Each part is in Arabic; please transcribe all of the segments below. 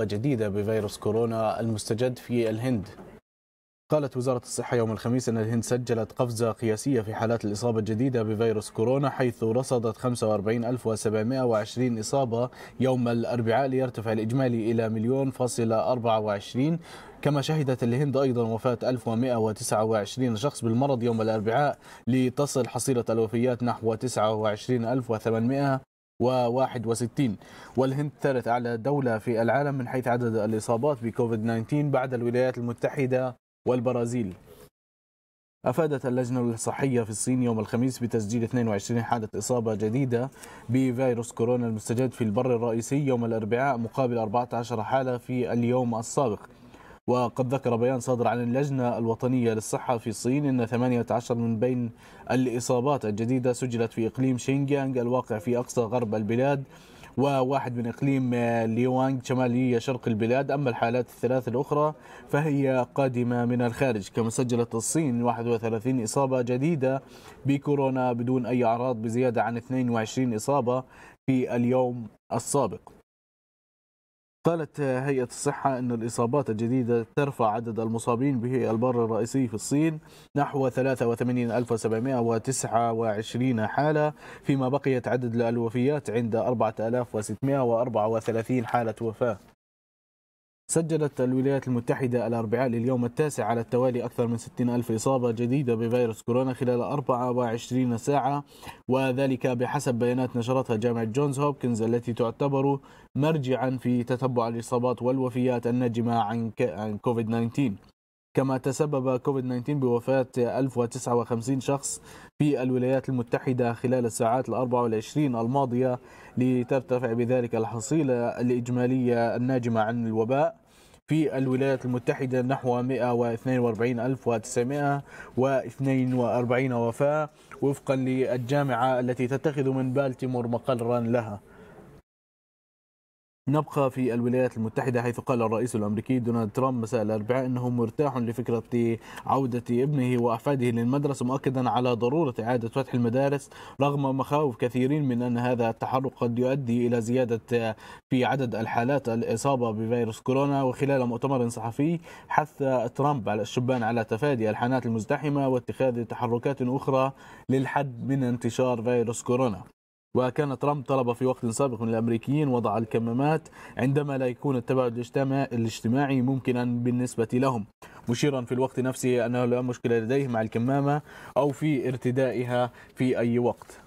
جديدة بفيروس كورونا المستجد في الهند قالت وزارة الصحة يوم الخميس أن الهند سجلت قفزة قياسية في حالات الإصابة الجديدة بفيروس كورونا حيث رصدت 45720 إصابة يوم الأربعاء ليرتفع الإجمالي إلى مليون فاصلة 24 كما شهدت الهند أيضا وفاة 1129 شخص بالمرض يوم الأربعاء لتصل حصيلة الوفيات نحو 29800 وواحد والهند ثالث أعلى دولة في العالم من حيث عدد الإصابات بكوفيد 19 بعد الولايات المتحدة والبرازيل أفادت اللجنة الصحية في الصين يوم الخميس بتسجيل 22 حالة إصابة جديدة بفيروس كورونا المستجد في البر الرئيسي يوم الأربعاء مقابل 14 حالة في اليوم السابق وقد ذكر بيان صادر عن اللجنة الوطنية للصحة في الصين أن 18 من بين الإصابات الجديدة سجلت في إقليم شينجيانغ الواقع في أقصى غرب البلاد وواحد من إقليم آه، ليوانغ شمالية شرق البلاد أما الحالات الثلاث الأخرى فهي قادمة من الخارج كما سجلت الصين 31 إصابة جديدة بكورونا بدون أي أعراض بزيادة عن 22 إصابة في اليوم السابق قالت هيئة الصحة أن الإصابات الجديدة ترفع عدد المصابين به البر الرئيسي في الصين نحو 83729 حالة فيما بقيت عدد الوفيات عند 4634 حالة وفاة سجلت الولايات المتحدة الأربعاء لليوم التاسع على التوالي أكثر من 60 ألف إصابة جديدة بفيروس كورونا خلال 24 ساعة وذلك بحسب بيانات نشرتها جامعة جونز هوبكنز التي تعتبر مرجعا في تتبع الإصابات والوفيات الناجمة عن كوفيد 19 كما تسبب كوفيد 19 بوفاة 1059 شخص في الولايات المتحدة خلال الساعات الأربعة والعشرين الماضية لترتفع بذلك الحصيلة الإجمالية الناجمة عن الوباء في الولايات المتحدة نحو 142942 وفاة وفقا للجامعة التي تتخذ من بالتيمور مقرا لها نبقى في الولايات المتحدة حيث قال الرئيس الأمريكي دونالد ترامب مساء الأربعاء أنه مرتاح لفكرة عودة ابنه وأحفاده للمدرسة مؤكدا على ضرورة إعادة فتح المدارس رغم مخاوف كثيرين من أن هذا التحرك قد يؤدي إلى زيادة في عدد الحالات الإصابة بفيروس كورونا وخلال مؤتمر صحفي حث ترامب على الشبان على تفادي الحانات المزدحمة واتخاذ تحركات أخرى للحد من انتشار فيروس كورونا وكان ترامب طلب في وقت سابق من الأمريكيين وضع الكمامات عندما لا يكون التباعد الاجتماعي ممكنا بالنسبة لهم مشيرا في الوقت نفسه أنه لا مشكلة لديه مع الكمامة أو في ارتدائها في أي وقت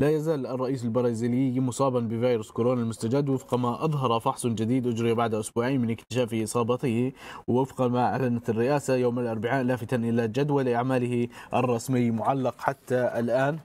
لا يزال الرئيس البرازيلي مصابا بفيروس كورونا المستجد وفق ما أظهر فحص جديد أجري بعد أسبوعين من اكتشاف إصابته ووفق ما أعلنت الرئاسة يوم الأربعاء لافتا إلى جدول أعماله الرسمي معلق حتى الآن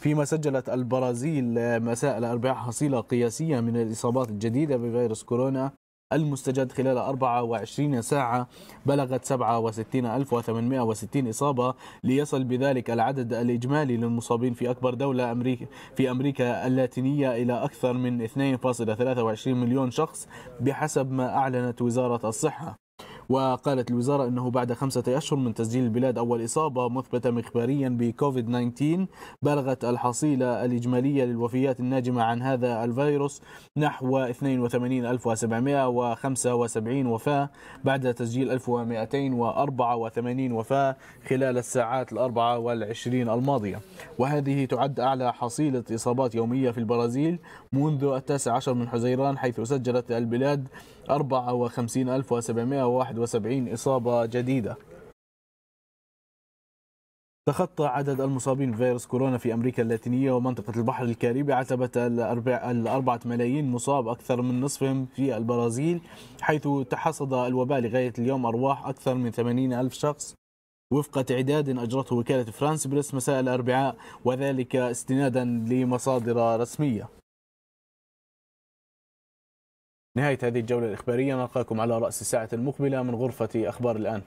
فيما سجلت البرازيل مساء الأربعاء حصيلة قياسية من الإصابات الجديدة بفيروس كورونا المستجد خلال 24 ساعة بلغت 67860 إصابة ليصل بذلك العدد الإجمالي للمصابين في أكبر دولة أمريكا في أمريكا اللاتينية إلى أكثر من 2.23 مليون شخص بحسب ما أعلنت وزارة الصحة وقالت الوزارة أنه بعد خمسة أشهر من تسجيل البلاد أول إصابة مثبتة مخباريا بكوفيد 19 بلغت الحصيلة الإجمالية للوفيات الناجمة عن هذا الفيروس نحو 82775 وفاة بعد تسجيل 1284 وفاة خلال الساعات الأربعة والعشرين الماضية وهذه تعد أعلى حصيلة إصابات يومية في البرازيل منذ التاسع عشر من حزيران حيث سجلت البلاد 54751 71 إصابة جديدة تخطى عدد المصابين بفيروس كورونا في أمريكا اللاتينية ومنطقة البحر الكاريبي عتبة الأربعة ملايين مصاب أكثر من نصفهم في البرازيل حيث تحصد الوباء لغاية اليوم أرواح أكثر من 80 ألف شخص وفق تعداد أجرته وكالة فرانس بريس مساء الأربعاء وذلك استنادا لمصادر رسمية نهاية هذه الجولة الإخبارية نلقاكم على رأس الساعة المقبلة من غرفة أخبار الآن